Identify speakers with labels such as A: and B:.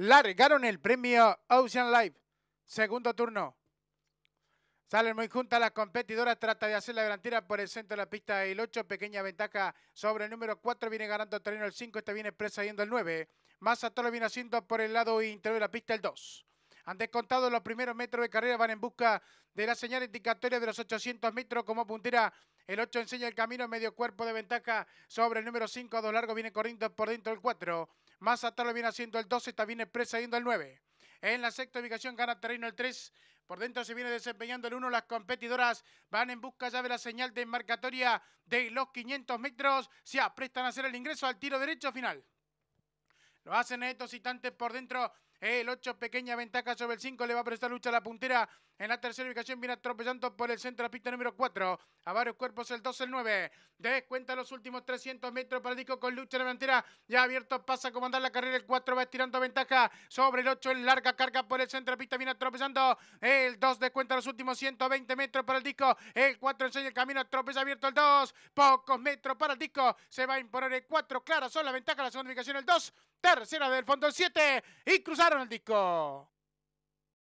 A: Largaron el premio Ocean Live. Segundo turno. Salen muy juntas las competidoras, trata de hacer la garantía por el centro de la pista el 8, pequeña ventaja sobre el número 4, viene ganando terreno el 5, este viene presa yendo el 9, más todo lo viene haciendo por el lado interior de la pista el 2. Han descontado los primeros metros de carrera, van en busca de la señal indicatoria de los 800 metros como puntera el 8 enseña el camino, medio cuerpo de ventaja sobre el número 5, dos largos viene corriendo por dentro el 4. Más atrás lo viene haciendo el 12, está bien expresa yendo el 9. En la sexta ubicación gana terreno el 3. Por dentro se viene desempeñando el 1. Las competidoras van en busca ya de la señal de marcatoria de los 500 metros. Se aprestan a hacer el ingreso al tiro derecho final. Lo hacen estos citantes por dentro el 8, pequeña ventaja sobre el 5, le va a prestar lucha a la puntera. En la tercera ubicación viene atropellando por el centro de la pista número 4. A varios cuerpos el 2, el 9. Descuenta los últimos 300 metros para el disco con lucha de la delantera. Ya abierto pasa a comandar la carrera. El 4 va estirando ventaja sobre el 8 en larga carga por el centro de la pista. Viene atropellando el 2. Descuenta los últimos 120 metros para el disco. El 4 enseña el camino. Atropella abierto el 2. Pocos metros para el disco. Se va a imponer el 4. Clara son la ventaja. La segunda ubicación el 2. Tercera del fondo el 7. Y cruzar Arnoldico.